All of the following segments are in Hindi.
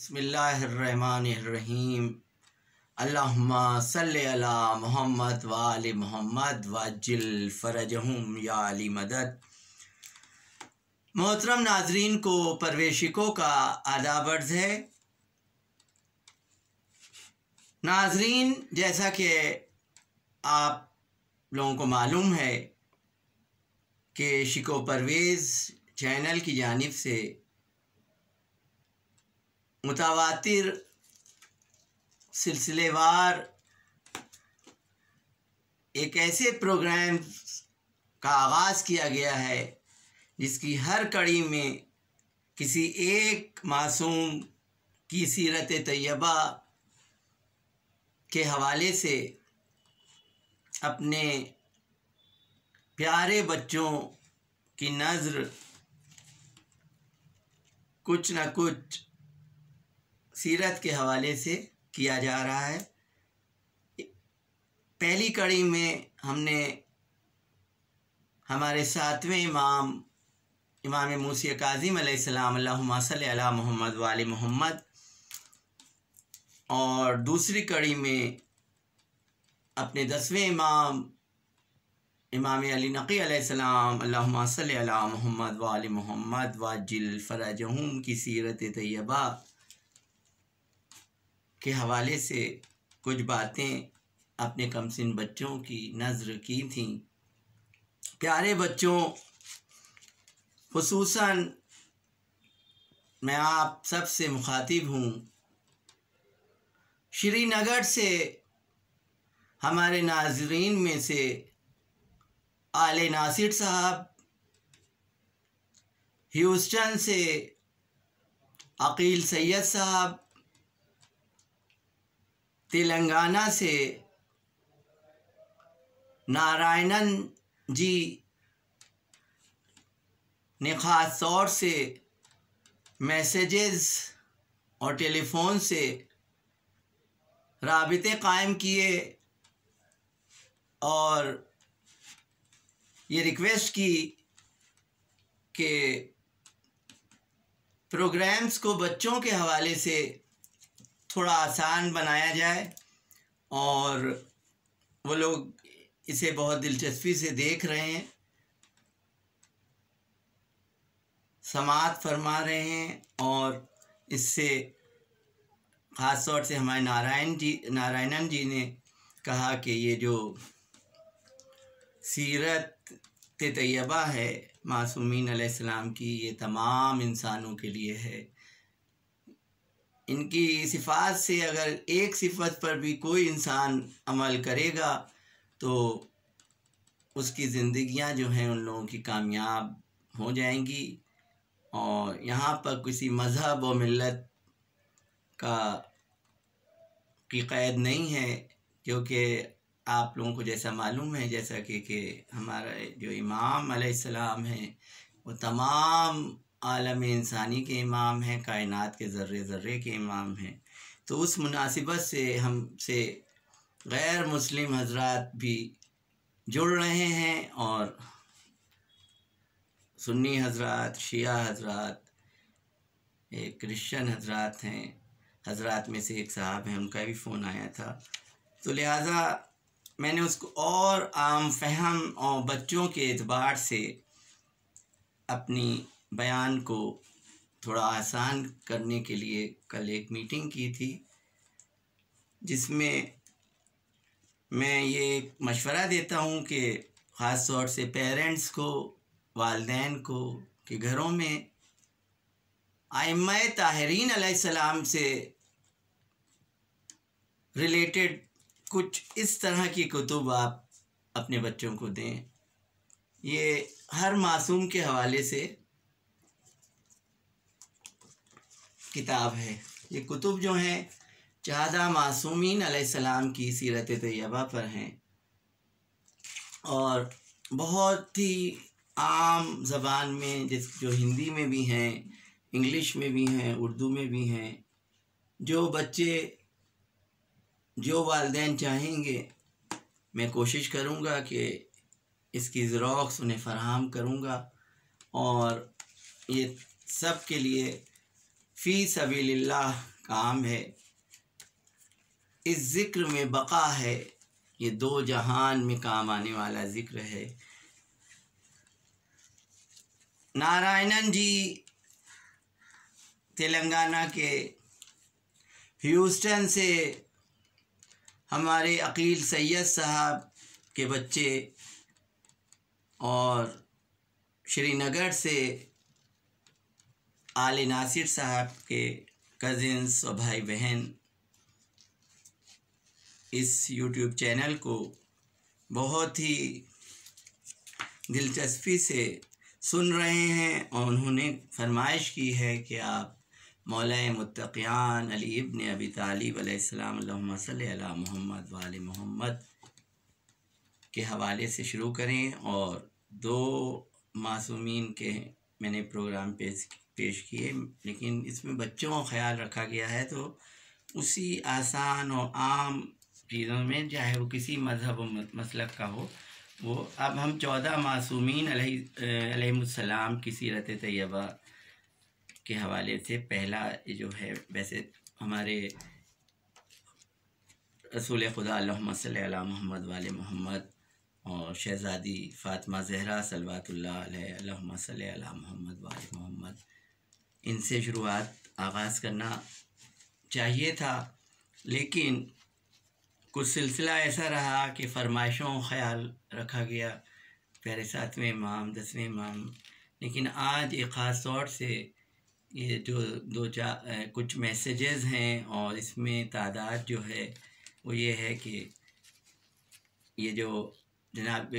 बसमीम अल्ला मोहम्मद वाल मोहम्मद वाजिल फ़रजहम याली मदद मोहतरम नाजरीन को परवेशिकों का बर्ज़ है नाजरीन जैसा कि आप लोगों को मालूम है कि शिको परवेज़ चैनल की जानब से मुतवातिर सिलसिलेवार एक ऐसे प्रोग्राम का आगाज़ किया गया है जिसकी हर कड़ी में किसी एक मासूम की सीरत तयबा के हवाले से अपने प्यारे बच्चों की नज़र कुछ ना कुछ सीरत के हवाले से किया जा रहा है पहली कड़ी में हमने हमारे सातवें इमाम इमाम मूसी काजिम सलाम मोहम्मद वाल मोहम्मद और दूसरी कड़ी में अपने दसवें इमाम इमाम अली नकी सलाम मोहम्मद वाल मोहम्मद वाजिल फ़राजहूम की सीरत तैयबा के हवाले से कुछ बातें अपने कमसिन बच्चों की नज़र की थी प्यारे बच्चों खसूस मैं आप सब से मुखातिब हूँ श्रीनगर से हमारे नाजरीन में से आले नासिर साहब ह्यूस्टन से अकील सैयद साहब तेलंगाना से नारायणन जी ने ख़ास तौर से मैसेजेस और टेलीफोन से रबते कायम किए और ये रिक्वेस्ट की कि प्रोग्राम्स को बच्चों के हवाले से थोड़ा आसान बनाया जाए और वो लोग इसे बहुत दिलचस्पी से देख रहे हैं समात फरमा रहे हैं और इससे ख़ास तौर से हमारे नारायण जी नारायणन जी ने कहा कि ये जो सीरत तयबा है मासूमिन की ये तमाम इंसानों के लिए है इनकी सिफात से अगर एक सिफत पर भी कोई इंसान अमल करेगा तो उसकी ज़िंदियाँ जो हैं उन लोगों की कामयाब हो जाएंगी और यहाँ पर किसी मज़हब और मिलत का की कैद नहीं है क्योंकि आप लोगों को जैसा मालूम है जैसा कि कि हमारा जो इमाम अलैहिस्सलाम हैं वो तमाम आलम इंसानी के इमाम हैं कायनात के ज़र्रे ज़र्रे के इमाम हैं तो उस मुनासिबत से हमसे गैर मुस्लिम हजरात भी जुड़ रहे हैं और सुन्नी हजरात शिया हजरात एक क्रिश्चन हजरात हैं हजरात में से एक साहब हैं उनका भी फ़ोन आया था तो लिहाजा मैंने उसको और आम फहम और बच्चों के अतबार से अपनी बयान को थोड़ा आसान करने के लिए कल एक मीटिंग की थी जिसमें मैं ये मशवरा देता हूँ कि ख़ास तौर से पेरेंट्स को वालदेन को के घरों में आम ताहरीन सलाम से रिलेटेड कुछ इस तरह की कुतुब आप अपने बच्चों को दें ये हर मासूम के हवाले से किताब है ये कुतुब जो हैं चादा मासूमिन सलाम की सीरत तैयबा पर हैं और बहुत ही आम जबान में जिस जो हिंदी में भी हैं इंग्लिश में भी हैं उर्दू में भी हैं जो बच्चे जो वालदेन चाहेंगे मैं कोशिश करूँगा कि इसकी ज़रॉक्स उन्हें फ़राहम करूँगा और ये सब के लिए फ़ी सबील्ला काम है इस ज़िक्र में बका है ये दो जहान में काम आने वाला ज़िक्र है नारायणन जी तेलंगाना के ह्यूस्टन से हमारे अकील सैयद साहब के बच्चे और श्रीनगर से आल नासिर साहब के कज़िन्स और भाई बहन इस यूट्यूब चैनल को बहुत ही दिलचस्पी से सुन रहे हैं और उन्होंने फरमाइश की है कि आप मौल मुतक़ियान अली इब्न अबी तालिब सल मोहम्मद वाल मोहम्मद के हवाले से शुरू करें और दो मासूमीन के मैंने प्रोग्राम पेश पेश किए लेकिन इसमें बच्चों का ख्याल रखा गया है तो उसी आसान और आम चीज़ों में चाहे वो किसी मज़हब मसलक का हो वो अब हम चौदह मासूमिन अलैहिस्सलाम की सीरत तैयबा के हवाले से पहला जो है वैसे हमारे रसूल खुदा मोहम्मद वाल मोहम्मद और शहज़ादी फातमा जहरा सलवातल्ला मोहम्मद वाल मोहम्मद इनसे शुरुआत आगाज़ करना चाहिए था लेकिन कुछ सिलसिला ऐसा रहा कि फरमाइशों ख्याल रखा गया प्यारे सातवें इमाम दसवें इमाम लेकिन आज एक ख़ास तौर से ये जो दो चार कुछ मैसेजेस हैं और इसमें तादाद जो है वो ये है कि ये जो जनाब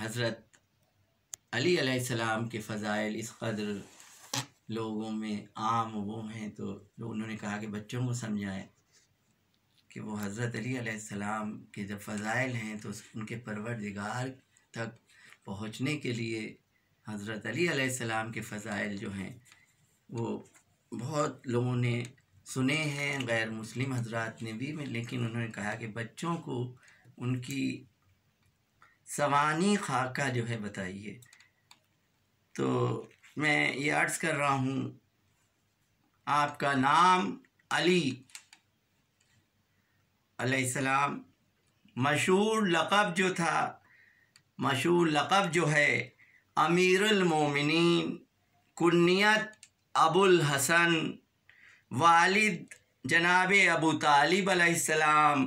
हज़रत अली सलाम के फ़ज़ाइल इस कदर लोगों में आम वो हैं तो उन्होंने कहा कि बच्चों को समझाएं कि वो हज़रत अली सलाम के जब फ़ज़ाइल हैं तो उनके परवरदिगार तक पहुँचने के लिए हज़रत अली सलाम के फ़ज़ाइल जो हैं वो बहुत लोगों ने सुने हैं गैर मुस्लिम हजरात ने भी लेकिन उन्होंने कहा कि बच्चों को उनकी सवानी खाका जो है बताइए तो मैं ये अर्ज़ कर रहा हूँ आपका नाम अली अलैहिस्सलाम मशहूर लक़ब जो था मशहूर लक़ब जो है अमीरमिन कुन्नियत अबुल हसन वालिद जनाब अबू तालिब अलैहिस्सलाम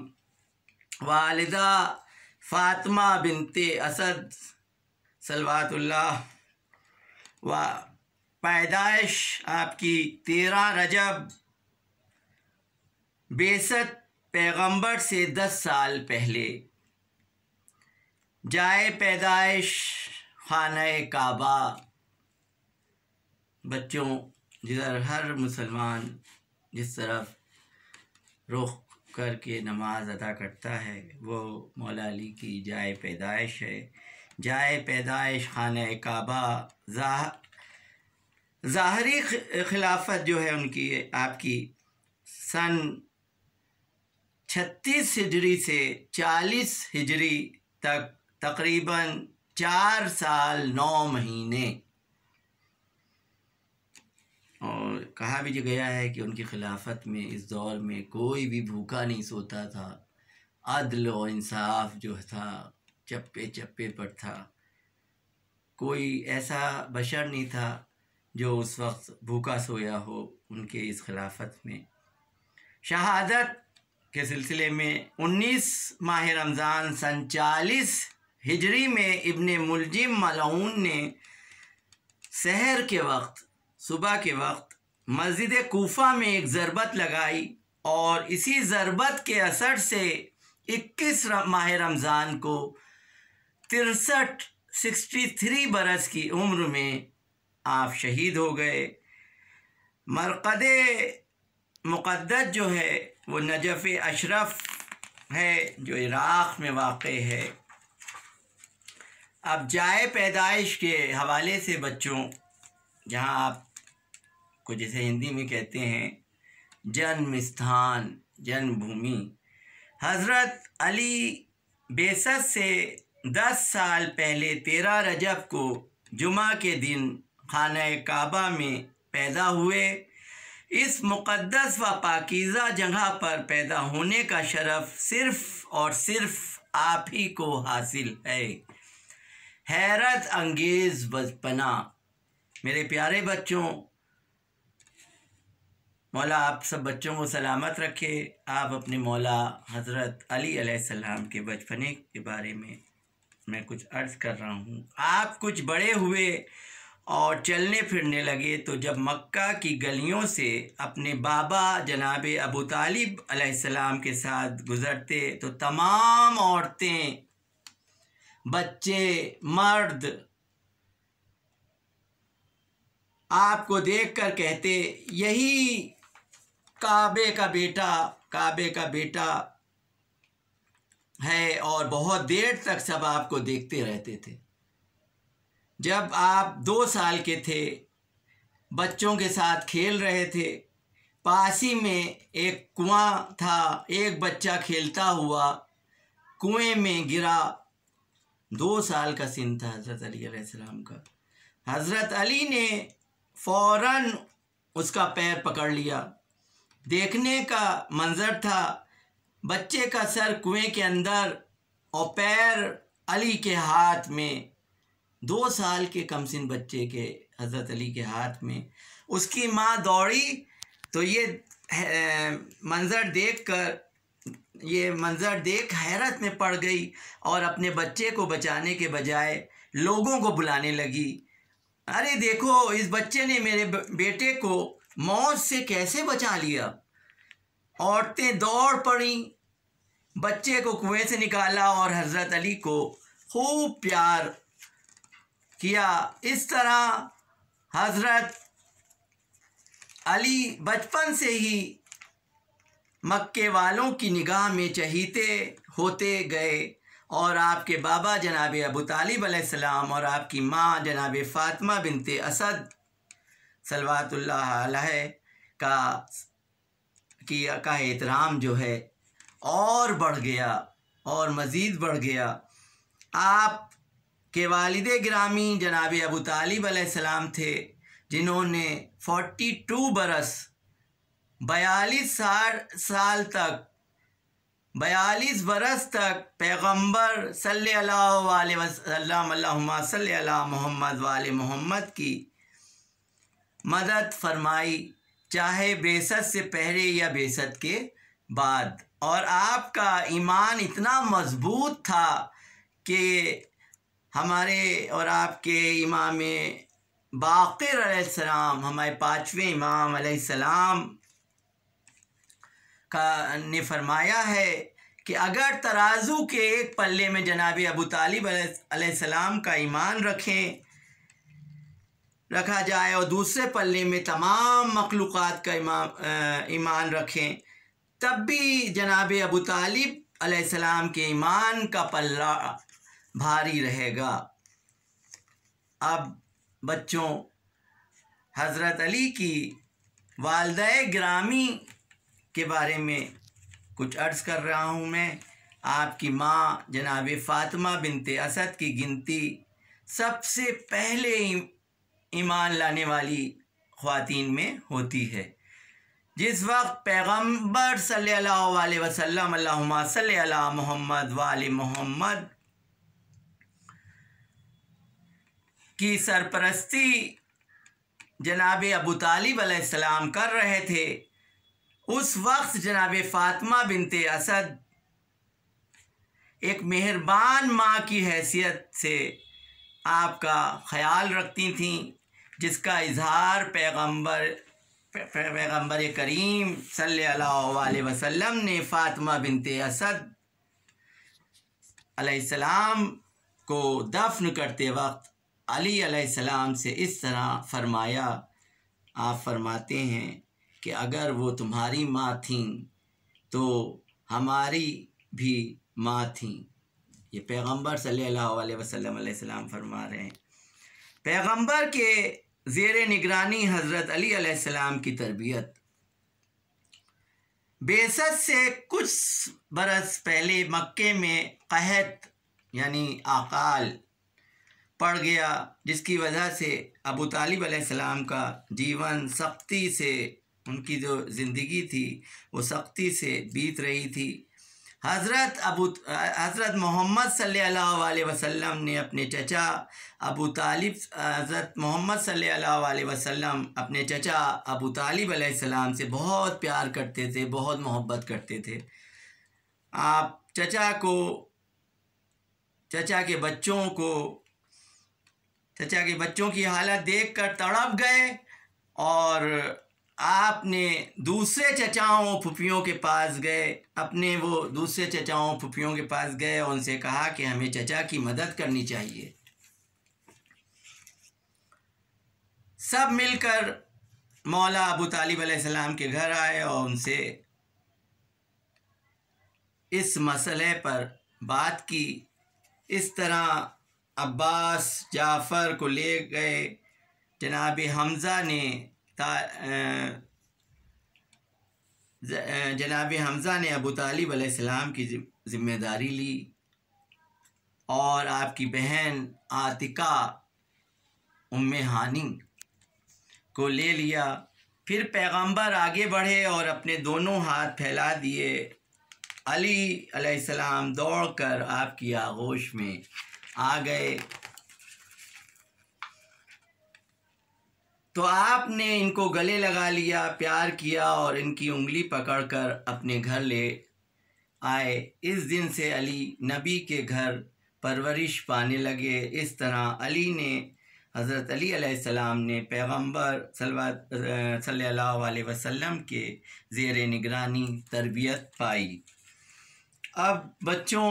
वालिदा फ़ातिमा बिनते असद सलवातुल्लाह व पैदाइश आपकी तेरह रजब बेसत पैगंबर से दस साल पहले जाए पैदाइश खान काबा बच्चों जिधर हर मुसलमान जिस तरफ रुख करके नमाज अदा करता है वो मौला की जाए पैदाइश है जाए पैदाइश खान काबा ज़ाहरी खिलाफत जो है उनकी आपकी सन छत्तीस हिजरी से चालीस हिजरी तक तकरीबन चार साल नौ महीने और कहा भी गया है कि उनकी खिलाफत में इस दौर में कोई भी भूखा नहीं सोता था अदल और इंसाफ जो था चप्पे चप्पे पर था कोई ऐसा बशर नहीं था जो उस वक्त भूखा सोया हो उनके इस खिलाफत में शहादत के सिलसिले में 19 माह रमज़ान सन चालीस हिजरी में इब्ने मुलजिम मलाउन ने शहर के वक्त सुबह के वक्त मस्जिद कोफा में एक ज़रबत लगाई और इसी ज़रबत के असर से 21 माह रमज़ान को तिरसठ सिक्सटी थ्री बरस की उम्र में आप शहीद हो गए मरकद मुक़दस जो है वो नजफ़ अशरफ है जो इराक़ में वाक़ है अब जाए पैदाइश के हवाले से बच्चों जहाँ आप को जैसे हिंदी में कहते हैं जन्म स्थान जन्मभूमि हज़रत अली बेसत से दस साल पहले तेरह रजब को जुमा के दिन खाना काबा में पैदा हुए इस मुक़दस व पाकिज़ा जगह पर पैदा होने का शरफ सिर्फ़ और सिर्फ़ आप ही को हासिल है हैरत अंगेज़ बचपना मेरे प्यारे बच्चों मौला आप सब बच्चों को सलामत रखे आप अपने मौला हज़रत अली सलाम के बचपने के बारे में मैं कुछ अर्ज कर रहा हूँ आप कुछ बड़े हुए और चलने फिरने लगे तो जब मक्का की गलियों से अपने बाबा जनाब अबू तालिब अलैहिस्सलाम के साथ गुज़रते तो तमाम औरतें बच्चे मर्द आपको देखकर कहते यही काबे का बेटा काबे का बेटा है और बहुत देर तक सब आपको देखते रहते थे जब आप दो साल के थे बच्चों के साथ खेल रहे थे पासी में एक कुआं था एक बच्चा खेलता हुआ कुएं में गिरा दो साल का सिन था हज़रत अली सलाम का हज़रत अली ने फौरन उसका पैर पकड़ लिया देखने का मंज़र था बच्चे का सर कुएं के अंदर और पैर अली के हाथ में दो साल के कमसिन बच्चे के हज़रत अली के हाथ में उसकी माँ दौड़ी तो ये मंज़र देख कर ये मंज़र देख हैरत में पड़ गई और अपने बच्चे को बचाने के बजाय लोगों को बुलाने लगी अरे देखो इस बच्चे ने मेरे बेटे को मौत से कैसे बचा लिया औरतें दौड़ पड़ी बच्चे को कुएं से निकाला और हज़रत अली को खूब प्यार किया इस तरह हज़रत अली बचपन से ही मक्के वालों की निगाह में चहीते होते गए और आपके बाबा जनाब अबू तालिब अलैहिस्सलाम और आपकी माँ जनाब फ़ातिमा बिनते असद सलवातुल्लाह का की का एहतराम जो है और बढ़ गया और मज़ीद बढ़ गया आप के वालद ग्रामी जनाब अबू तालिब सलाम थे जिन्होंने 42 बरस बयालीस साल तक बयालीस बरस तक पैगंबर सल्लल्लाहु वसल्लम सल्ला मोहम्मद वाल मोहम्मद की मदद फरमाई चाहे बेसत से पहले या बेसत के बाद और आपका ईमान इतना मजबूत था कि हमारे और आपके इमाम बाकर सलाम हमारे पाँचवें इमाम सलाम का ने फरमाया है कि अगर तराजू के एक पल्ले में जनाब अबू तालिब सलाम का ईमान रखें रखा जाए और दूसरे पल्ले में तमाम मखलूक़ का ईमान ईमान रखें तब भी जनाब अबू तालिब अलैहिस्सलाम के ईमान का पल्ला भारी रहेगा अब बच्चों हज़रत अली की वालद ग्रामी के बारे में कुछ अर्ज़ कर रहा हूँ मैं आपकी माँ जनाब फ़ातिमा बिनते असद की गिनती सबसे पहले ईमान लाने वाली ख़वातीन में होती है जिस वक्त पैगम्बर सल अलैहि वसल्लम मोहम्मद वाल मोहम्मद की सरपरस्ती जनाब अबू तालिब अलैहिस्सलाम कर रहे थे उस वक्त जनाब फ़ातमा बिनते असद एक मेहरबान माँ की हैसियत से आपका ख्याल रखती थीं जिसका इजहार पैगंबर पैगंबर करीम सल्ला अलैहि वसल्लम ने फ़ातिमा बिनते असद अलैहिस्सलाम को दफन करते वक्त अली अलैहिस्सलाम से इस तरह फरमाया आप फरमाते हैं कि अगर वो तुम्हारी माँ थीं तो हमारी भी माँ थीं ये पैगंबर सल्लल्लाहु अलैहि वसल्लम अलैहिस्सलाम फरमा रहे हैं पैगंबर के ज़ेर निगरानी हज़रत अली की तरबियत बेसत से कुछ बरस पहले मक्के में कहत यानी आकाल पड़ गया जिसकी वजह से अबू तालिब सलाम का जीवन सख्ती से उनकी जो ज़िंदगी थी वो सख्ती से बीत रही थी हज़रत अबू हज़रत मोहम्मद सल वसम ने अपने चचा अबू तालिब हज़रत मोहम्मद सल वसम अपने चचा अबू तालिब सलाम से बहुत प्यार करते थे बहुत मोहब्बत करते थे आप चचा को चचा के बच्चों को चचा के बच्चों की हालत देख कर तड़प गए और आपने दूसरे चचाओं फुफियों के पास गए अपने वो दूसरे चचाओं फुफियों के पास गए और उनसे कहा कि हमें चचा की मदद करनी चाहिए सब मिलकर मौला अबू तालिब अलैहिस्सलाम के घर आए और उनसे इस मसले पर बात की इस तरह अब्बास जाफ़र को ले गए जनाब हमज़ा ने जनाब हमज़ा ने अबू तालिब अलैहिस्सलाम की ज़िम्मेदारी ली और आपकी बहन आतिका उम हानि को ले लिया फिर पैगंबर आगे बढ़े और अपने दोनों हाथ फैला दिए अली अलैहिस्सलाम दौड़कर आपकी आगोश में आ गए तो आपने इनको गले लगा लिया प्यार किया और इनकी उंगली पकड़कर अपने घर ले आए इस दिन से अली नबी के घर परवरिश पाने लगे इस तरह अली ने हज़रत अली अलैहिस्सलाम ने पैगम्बर अलैहि वसल्लम के ज़ेर निगरानी तरबियत पाई अब बच्चों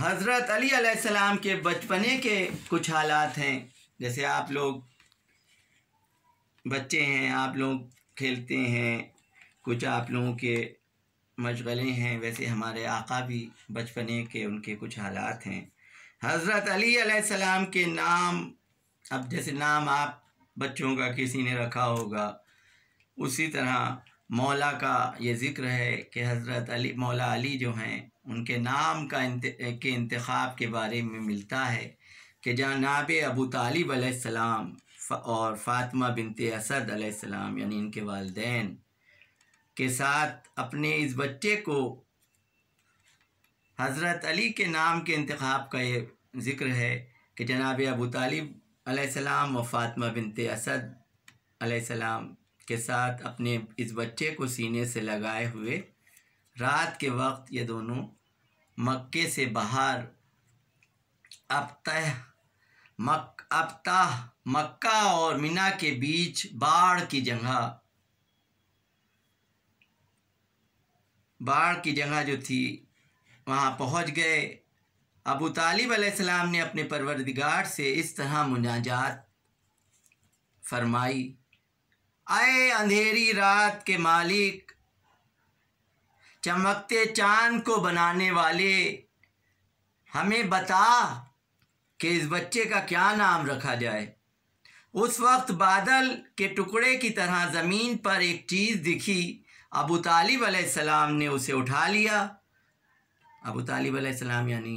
हज़रत अली अलैहिस्सलाम के बचपने के कुछ हालात हैं जैसे आप लोग बच्चे हैं आप लोग खेलते हैं कुछ आप लोगों के मशगले हैं वैसे हमारे आका भी बचपने के उनके कुछ हालात हैं हज़रत अली सलाम के नाम अब जैसे नाम आप बच्चों का किसी ने रखा होगा उसी तरह मौला का ये ज़िक्र है कि हज़रत अली मौला अली जो हैं उनके नाम का इंत, के इंतखब के बारे में मिलता है कि जहाँ नाब अबू तालिब सलाम और फ़ातिमा बिनते असद अलैहिस्सलाम यानी इनके वालदेन के साथ अपने इस बच्चे को हज़रत अली के नाम के इंतखब का ये ज़िक्र है कि जनाब अबू तालिब अलैहिस्सलाम व फ़ातिमा बिनते असद अलैहिस्सलाम के साथ अपने इस बच्चे को सीने से लगाए हुए रात के वक्त ये दोनों मक्के से बाहर अब तह मक अबताह मक्का और मीना के बीच बाढ़ की जगह बाढ़ की जगह जो थी वहाँ पहुँच गए अबू तालिब अलैहिस्सलाम ने अपने परवरदिगार से इस तरह मुनाजात फरमाई आए अंधेरी रात के मालिक चमकते चांद को बनाने वाले हमें बता कि इस बच्चे का क्या नाम रखा जाए उस वक्त बादल के टुकड़े की तरह ज़मीन पर एक चीज़ दिखी अबू तालिब सलाम ने उसे उठा लिया अबू तालिब सलाम यानी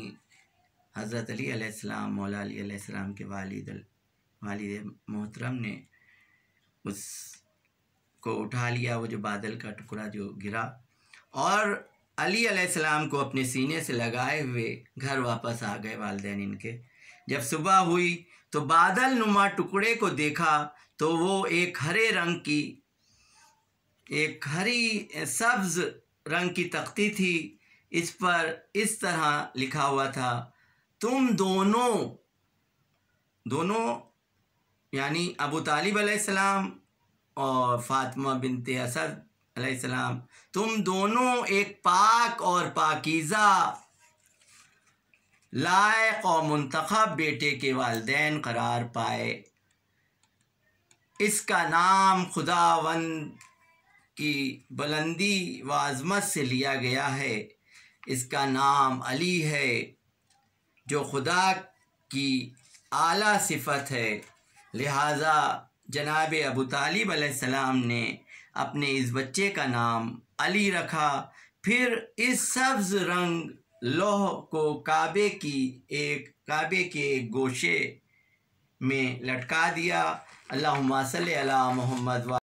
हज़रत अली सलाम मौला अली सलाम के वालिद वालिद मोहतरम ने उस को उठा लिया वो जो बादल का टुकड़ा जो गिरा और अली सलाम को अपने सीने से लगाए हुए घर वापस आ गए वालदे इनके जब सुबह हुई तो बादल नुमा टुकड़े को देखा तो वो एक हरे रंग की एक हरी सब्ज रंग की तख्ती थी इस पर इस तरह लिखा हुआ था तुम दोनों दोनों यानी अबू तालिब अलैहिस्सलाम और फातिमा बिनते असद अलैहिस्सलाम तुम दोनों एक पाक और पाकीज़ा लायक और मंतखब बेटे के वालदेन करार पाए इसका नाम खुदावन की बुलंदी व आज़मत से लिया गया है इसका नाम अली है जो खुदा की आला सिफत है लिहाजा जनाब अबू तालिब सलाम ने अपने इस बच्चे का नाम अली रखा फिर इस सब्ज़ रंग लौह को काबे की एक काबे के एक गोशे में लटका दिया अल्लाह अला मोहम्मद